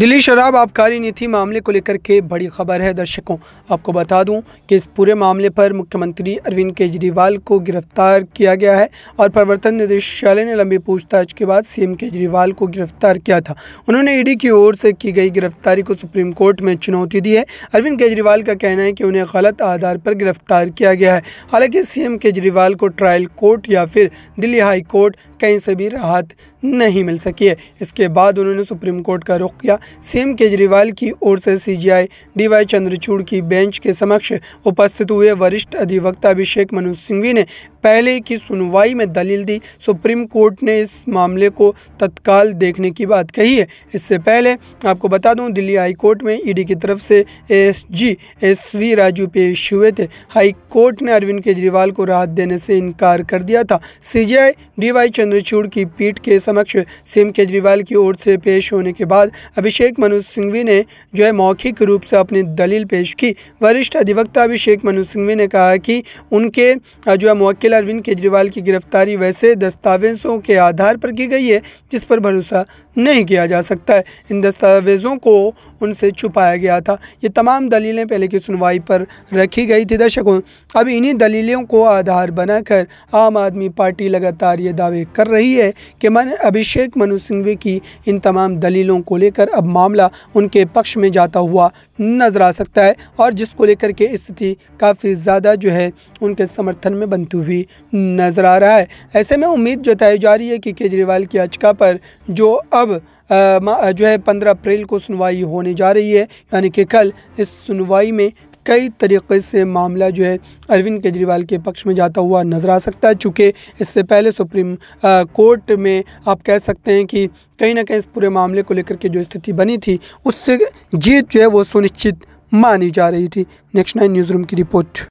दिल्ली शराब आबकारी नीति मामले को लेकर के बड़ी खबर है दर्शकों आपको बता दूं कि इस पूरे मामले पर मुख्यमंत्री अरविंद केजरीवाल को गिरफ्तार किया गया है और प्रवर्तन निदेशालय ने लंबी पूछताछ के बाद सीएम केजरीवाल को गिरफ्तार किया था उन्होंने ईडी की ओर से की गई गिरफ्तारी को सुप्रीम कोर्ट में चुनौती दी है अरविंद केजरीवाल का कहना है कि उन्हें गलत आधार पर गिरफ्तार किया गया है हालांकि सीएम केजरीवाल को ट्रायल कोर्ट या फिर दिल्ली हाई कोर्ट कहीं से भी राहत नहीं मिल सकी है इसके बाद उन्होंने सुप्रीम कोर्ट का रुख किया सीएम केजरीवाल की ओर से सीजीआई डीवाई चंद्रचूड़ की बेंच के समक्ष उपस्थित हुए वरिष्ठ अधिवक्ता अभिषेक मनु सिंघवी ने पहले की सुनवाई में दलील दी सुप्रीम कोर्ट ने इस मामले को तत्काल देखने की बात कही है इससे पहले आपको बता दूं दिल्ली हाई कोर्ट में ईडी की तरफ से S G S V Raju पेश हुए थे हाई कोर्ट ने अरविंद केजरीवाल को राहत देने से इनकार कर दिया था सीजीआई डीवाई चंद्रचूड़ की पीठ के समक्ष सीएम केजरीवाल की ओर से पेश होने के बाद अभिषेक मनु सिंघवी ने जो है मौखिक रूप से अपनी दलील पेश की वरिष्ठ अधिवक्ता अभिषेक मनु सिंघवी ने कहा कि उनके जो है मौकिल अरविंद केजरीवाल की गिरफ्तारी वैसे दस्तावेजों के आधार पर की गई है जिस पर भरोसा नहीं किया जा सकता है इन दस्तावेज़ों को उनसे छुपाया गया था ये तमाम दलीलें पहले की सुनवाई पर रखी गई थी दर्शकों अब इन्हीं दलीलों को आधार बनाकर आम आदमी पार्टी लगातार ये दावे कर रही है कि मन अभिषेक मनु सिंघवी की इन तमाम दलीलों को लेकर अब मामला उनके पक्ष में जाता हुआ नज़र आ सकता है और जिसको लेकर के स्थिति काफ़ी ज़्यादा जो है उनके समर्थन में बनती हुई नज़र आ रहा है ऐसे में उम्मीद जताई जा रही है कि केजरीवाल की याचिका पर जो अब आ, जो है पंद्रह अप्रैल को सुनवाई होने जा रही है यानी कि कल इस सुनवाई में कई तरीके से मामला जो है अरविंद केजरीवाल के पक्ष में जाता हुआ नज़र आ सकता है चूँकि इससे पहले सुप्रीम कोर्ट में आप कह सकते हैं कि कहीं ना कहीं इस पूरे मामले को लेकर के जो स्थिति बनी थी उससे जीत जो है वो सुनिश्चित मानी जा रही थी नेक्स्ट नाइन न्यूज़ रूम की रिपोर्ट